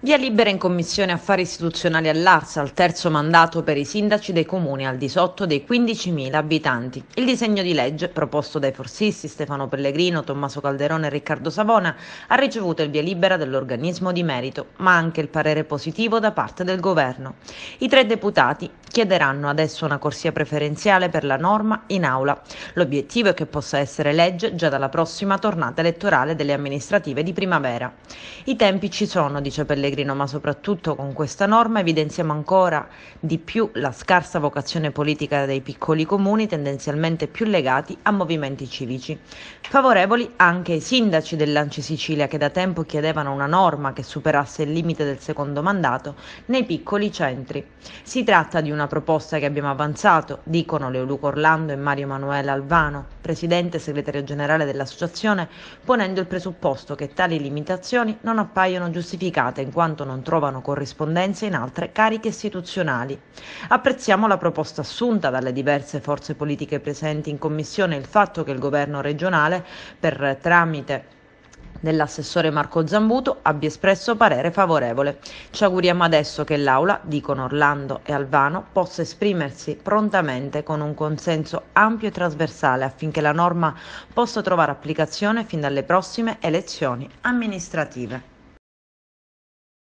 Via libera in Commissione Affari Istituzionali all'Arsa al terzo mandato per i sindaci dei comuni al di sotto dei 15.000 abitanti. Il disegno di legge, proposto dai forzisti Stefano Pellegrino, Tommaso Calderone e Riccardo Savona, ha ricevuto il via libera dell'organismo di merito, ma anche il parere positivo da parte del governo. I tre deputati chiederanno adesso una corsia preferenziale per la norma in aula. L'obiettivo è che possa essere legge già dalla prossima tornata elettorale delle amministrative di primavera. I tempi ci sono, dice Pellegrino Pellegrino, ma soprattutto con questa norma evidenziamo ancora di più la scarsa vocazione politica dei piccoli comuni, tendenzialmente più legati a movimenti civici. Favorevoli anche i sindaci del Lanci Sicilia che da tempo chiedevano una norma che superasse il limite del secondo mandato nei piccoli centri. Si tratta di una proposta che abbiamo avanzato, dicono Leoluco Orlando e Mario Emanuele Alvano, presidente e segretario generale dell'associazione, ponendo il presupposto che tali limitazioni non appaiono giustificate in quanto non trovano corrispondenza in altre cariche istituzionali. Apprezziamo la proposta assunta dalle diverse forze politiche presenti in Commissione e il fatto che il Governo regionale, per tramite dell'assessore Marco Zambuto abbia espresso parere favorevole. Ci auguriamo adesso che l'Aula, dicono Orlando e Alvano, possa esprimersi prontamente con un consenso ampio e trasversale affinché la norma possa trovare applicazione fin dalle prossime elezioni amministrative.